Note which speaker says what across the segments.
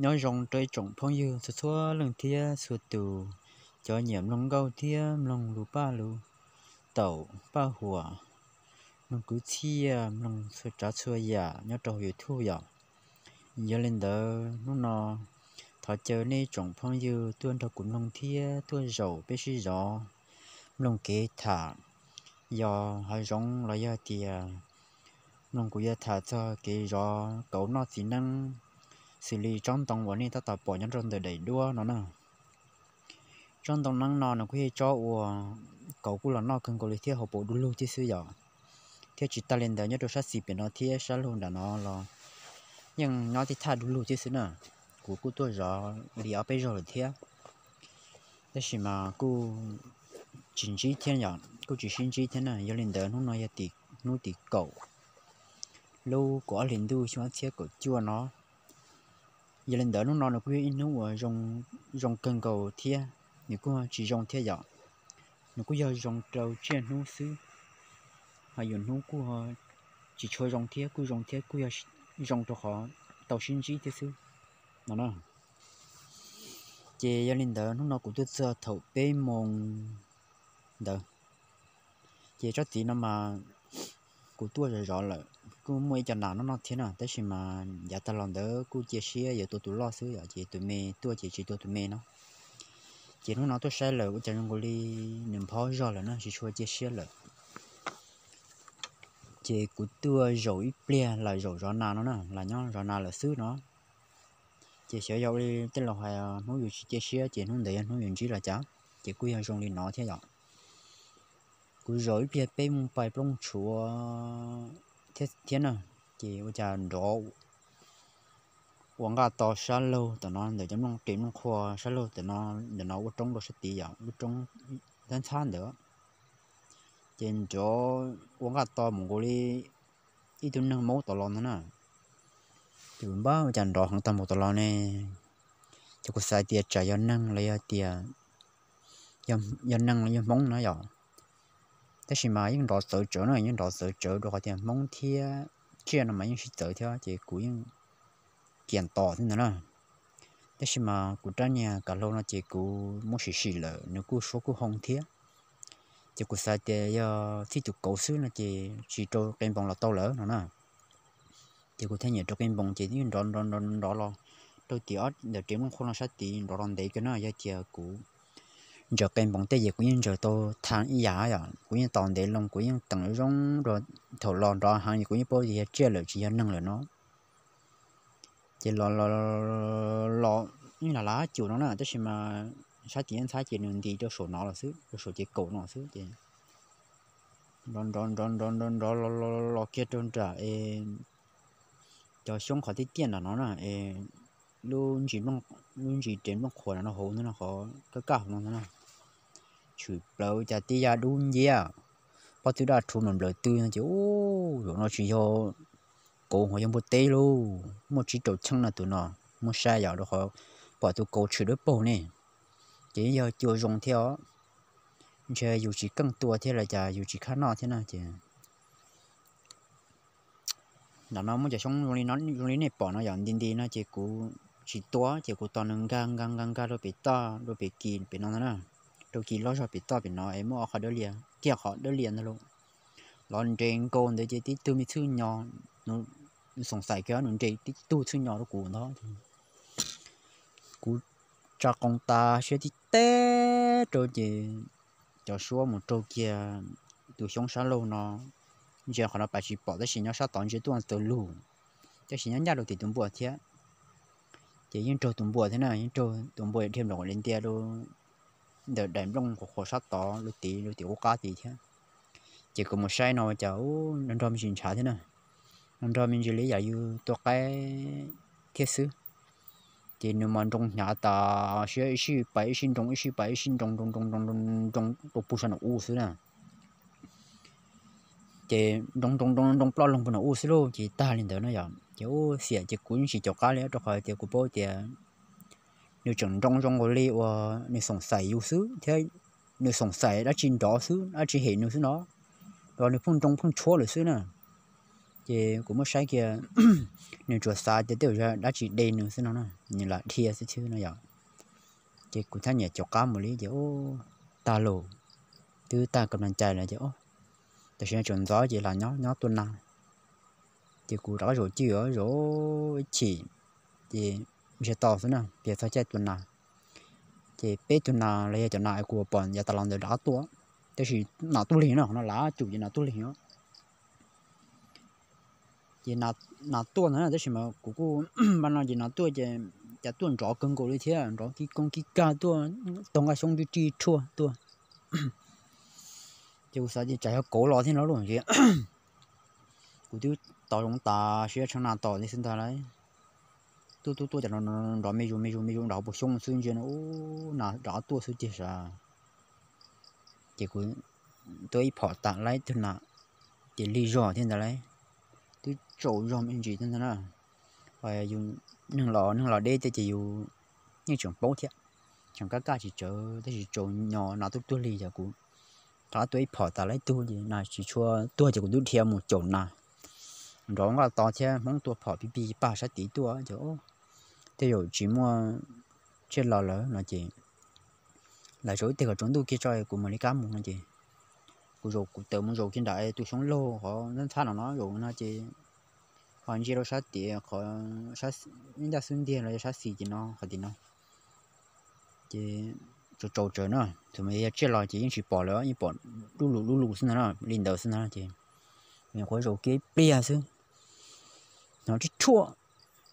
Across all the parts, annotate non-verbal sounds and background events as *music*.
Speaker 1: nhớ rong trời trọng phong yêu sửa xóa lần thia sửa tù cho nhiễm lòng gâu thia lòng lù ba lù tàu ba hùa lòng cứ chia lòng sửa trả sửa giả nhớ trầu hiểu thu giả giờ lên đó nó nó thọ chờ nay trọng phong yêu, tuân thọ cũng lòng thia tuân dầu bê suy rõ lòng kế thả do hai giống là gia tia lòng của gia thả cho kế rõ cậu nó chỉ năng xử lý trong tổng vấn này ta tập bỏ nhân dân để đầy đua nó nè trong tổng năng nó nó quy cho ủa cậu cũng là nó cần có lý thiết học bộ đúng luôn chứ sư giờ thiết chỉ ta lên đời nhất đồ sát xịp nó thiết sát luôn là nó lo nhưng nó thì tha đúng luôn chứ sư nè của cú tôi rõ lý ở bây giờ là thiết thế thì mà cú chính trị thiên nhận cú chỉ xin chỉ thiên nè, giờ lên đời nó nói là tỷ nó tỷ cậu lâu có lên đu cho thiết của chua nó giờ lên đỡ lúc nào là quý in nó ở dòng dòng cần cầu thia nếu có chỉ dòng thia dọ nếu có giờ dòng trâu chia nó xứ hay dùng nấu của chỉ chơi dòng thia của dòng thia giờ dòng cho họ tàu sinh chỉ thế xứ nó nó chị giờ lên đỡ lúc nào cũng tôi giờ thầu bê mông đỡ chị cho tí nó mà cụ tua rồi rõ là cụ mua cho nào nó nó thế nào tới khi mà giả ta lòng đỡ cụ chia sẻ giờ tôi tôi lo xứ giờ chị tôi mê, tôi chị chị tôi tụi mê nó chị nó nói tôi sai lời của chàng người đi niệm phó rõ là nó chỉ cho chia sẻ lời chị cụ tua rồi ple là rồi rõ nào nó nè là nhau rõ nào là xứ nó chị sẽ giao đi tức là hoài nói dù chia sẻ chị nó để nó nhận chỉ là cháu chị quy hàng rong đi nói thế rồi cú rồi bia bê mông bài bông chúa thế thế nào chỉ bây giờ rõ quảng gà to xa lâu từ nó để chấm lòng kiếm lòng khoa xa lâu tụi nó để nó bắt trong đồ sẽ tỉ dạng bắt trong đánh san nữa trên chỗ quảng gà to mông cô đi ít tụi nó máu tọt lon nữa nè thì mình bảo bây giờ rõ hàng tầm một tọt lon này cho cô sai tiệt trả cho năng lấy tiệt dân dân năng lấy dân bóng nó rồi 但是嘛，因老走走呢，因老走走的话，点蒙天，这呢嘛，因是走条这古因见到的呢。但是嘛，古这呢，搞老呢，这古没事事了，你古说古红天，这古啥的要这就狗屎呢，这只做跟帮了到了呢呢。这古天也做跟帮，这因ร้อนร้อนร้อนร้อนร้อน到底啊，那这门可能啥的，ร้อน得个呢，也这古。cho cái bóng tây gì cũng như cho tôi than ý giá rồi cũng như tòn để lòng cũng như tầng rong rồi thổ lòn rồi hàng cũng như bao giờ chia lửa chỉ nâng lửa nó chỉ lò lò lò như là lá chủ nó là tức mà sát chỉ ăn sát chỉ nên thì cho số nó là xứ cho số chỉ cổ nó xứ chứ đón đón đón đón đón đó lò lò lò kia đón trả ê cho xuống khỏi tiết tiền là nó là ê luôn chỉ mong luôn chỉ trên mong khỏi nó hồ nó là khó cái cả nó là ชุดเปล่าจะตียาดุนเยียพอที่ไดาทุนนั่นเลยตื่นจะโอ้ยน้อชิโยโก้หัวยังบ่เตะลูมั่วชิโตชังนั่นตัวน้อมั่ใช่ยาดูเขาพอตัวโกชุดเปล่าเนี่ยจะยาจะยงเท่าจะอยู่ชิกังตัวเท่าไรจะอยู่ชิข้างนอกเท่านั้นเจ้ะน้องน้องมั่วจะช่องตรงนี้น้องตรงนี้เนี่ยปอนะอย่างดีดีนะเจ้ากูชิตัวจากูตอนนึงกังกังกังกางเราปต่อเราไปกินไปนนนั่น đầu kỳ lo cho bị to bị nó ấy mua họ đỡ liền kia họ đỡ liền luôn lon trên con để chỉ tôi mới thương nhỏ nó sống sài kéo nó chỉ tí tôi thương nhỏ nó cũ nó cũ cho con ta sẽ tí té rồi chỉ cho số một trâu kia tụi sống sáng lâu nó giờ họ nó bà chỉ bỏ ra xin nhau sao tón chỉ tuần từ lù cho xin nhau nhà thì tuần bùa thế chỉ những trâu tuần thế nào những trâu tuần thêm đồng lên tiền luôn để đánh rong của khổ sát tỏ lúc tí lúc tí ô cá tí thế chỉ có một sai nào cháu năm trăm chín trả thế nào năm trăm mình chỉ lấy giải yêu tôi cái thiết sư thì nếu mà trong nhà ta sẽ sẽ bảy sinh trong sẽ bảy sinh trong trong trong trong trong trong trong bù sản ô sư nè thì trong trong trong trong bao lòng bù sản ô sư luôn thì ta lên đó nó giờ chỉ sẽ xỉa chỉ cuốn chỉ cho cá lấy cho khỏi thì cũng bao tiền nếu chọn trong trong cái lẽ và nếu sống sài yếu xứ thế nếu sống sài đã chín đỏ xứ đã chín hiện nếu xứ nó rồi nếu phun trong phun chua rồi xứ nè thì cũng mất sai kia *coughs* nếu chuột xa thì tiêu ra đã chỉ đen nữa xứ nó nè như là thia xứ chứ nó vậy thì cũng thấy nhẹ cho cá một lý thì ta lồ thứ ta cầm đàn chạy là thì ô tại sao chọn gió chỉ là nhó nhó tuần nào thì cũng đó rồi chưa rồi chỉ thì sẽ tỏ xuống nào biết sao chạy tuần nào chỉ bé tuần nào lấy cho nào của bọn giờ ta làm được đã tua thế thì nào tu luyện nào, nó lá chủ gì nào tu luyện liền chỉ nào nào tua nữa thế thì mà cũng cũng ban nào chỉ nào tua chỉ chỉ tuần rõ công cố đi thế à, rõ cái công cái ca tua tông cái xong đi chi chua tua chứ sao chỉ chạy cố lo thì nó luôn chứ cũng tiêu tao chúng ta sẽ chẳng nào tao đi sinh ra đấy tôi tôi tôi chẳng nó nó nó mấy dùng mấy dùng mấy dùng đó bộ sung xuyên chuyện ô nó đó tôi sự tiếc à chỉ cuối tôi bỏ tặng lại thì là thì lý do thế nào đấy tôi chỗ do mình chỉ thế nào phải dùng nâng lò nâng lò đây thì chỉ dùng những trường bố thiệt chẳng các ca chỉ chờ thế chỉ chỗ nhỏ nó tôi tôi lý cho cũng đó tôi bỏ tặng lại tôi gì là chỉ cho tôi chỉ cũng đút theo một chỗ nào rồi là to chơi mong tôi bỏ bị bị ba sát tí tôi chỗ tiêu chỉ mua chết lò lỡ nó chỉ là rồi chỗ tiêu chúng tôi kia chơi của mình đi cắm một nó chỉ rồi của tự muốn rồi trên đại tôi sống lô họ nên tha nó rồi nó chỉ họ chỉ đâu sát tiền họ sát những ta xuyên tiền là sát gì chỉ nó họ thì nó chỉ chỗ trâu trời nó thì mình chết lò chỉ chỉ bỏ lỡ như bỏ lù lù lù lù xin nó lên đầu xin nó chỉ mình khối rồi kia bia xứ nó chỉ chua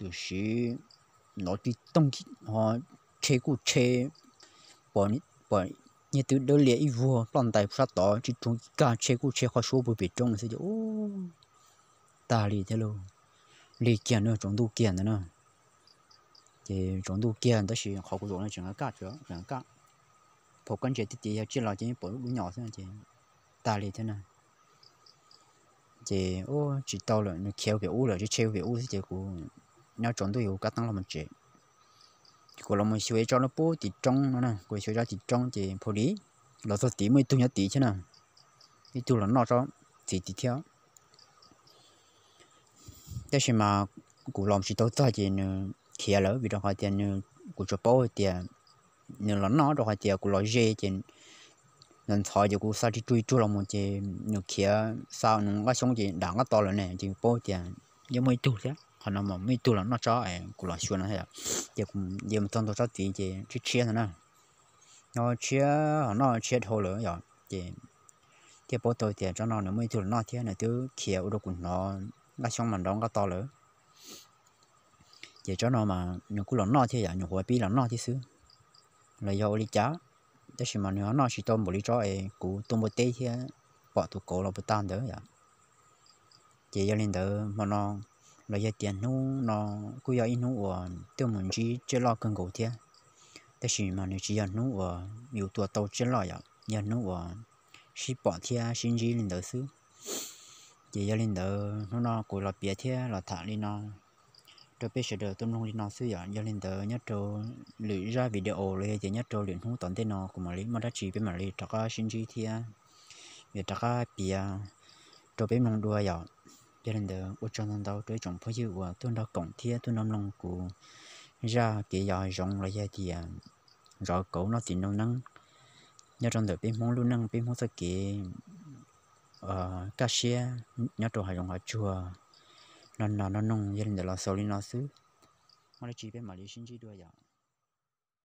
Speaker 1: 就是 nó đi tông họ chế cụ chế bọn bọn như từ đó lấy vua toàn tài phát đó chỉ chúng cả chế cụ chế họ số bộ bị trong sẽ ô ta lì thế luôn lì kiện nữa chúng tôi kiện nữa thì chúng tôi kiện đó là họ cũng rồi chúng nó cả chưa chúng nó cả chế thì thì chỉ là chỉ bộ nhỏ thôi chứ ta lì thế nào thì ô chỉ tao là nó kéo cái ô là chỉ kéo về ô thì chỉ cũng nhau chọn tôi hiểu các tăng là một chế của là mình số cho nó bố thì trong nó nè của số cho thì trong thì phổ lý là tôi tí mới tôi nhớ tí chứ nào cái tôi là nó cho thì tí theo thế thì mà của lòng chỉ tôi tôi thì kia lỡ vì đó hỏi tiền của cho bố thì nếu là nó đó hỏi tiền của lo dễ, thì nên thôi thì của sao thì chui chui là một chế nếu kia sao nó có sống thì đã có to rồi nè thì bố thì giống mới tôi thế họ nó mà mi tu là nó chó ấy cũng là xua nó hết. giờ cũng giờ mình trong tôi chó tí thì chỉ chia thôi nè nó chia nó chia thôi rồi giờ, thì thì bố tôi thì cho nó nó mi tu là nó thế này thứ kia ở đâu cũng nó là xong mình đóng cái to lớn giờ cho nó mà nhiều cũng là nó thế giờ nhiều hồi bi là nó thế xứ là do lý chá thế thì mà nếu nó chỉ tôm một lý chó ấy cũng tôm một tê thì bỏ tụ cổ là bút tan được, giờ, chỉ cho nên đỡ mà nó là giờ tiền nó nó cứ giờ nó ở tiêu mình chỉ chơi lo cần gỗ thế thế thì mà nếu chỉ giờ nó ở nhiều tuổi tàu chơi lo giờ giờ nó ở chỉ bỏ thế xin chỉ lên đầu xứ chỉ giờ lên đầu nó nó cứ là bia thế là thả lên nó tôi biết được tôi không đi nó xứ giờ giờ lên đầu nhất trâu lưỡi ra video rồi giờ nhất trâu luyện hú toàn thế nó của mà lấy mà đã chỉ với mà lấy chắc sinh chỉ thế việc chắc bia tôi biết mong đua giờ giờ lần đầu u cho nên đâu tôi chọn phải chịu và tôi đã cộng thiết tôi nằm lòng của ra cái giờ rộng là giờ thì à, rõ cổ nó thì nó nắng nhớ trong đời bên mong luôn nắng bên mong thật kì ờ cá xe nhớ trong hải rộng hải chùa nó nó nó nông giờ lần đầu là sau lên nó xứ mà nó chỉ bên mà lý sinh chỉ đưa vậy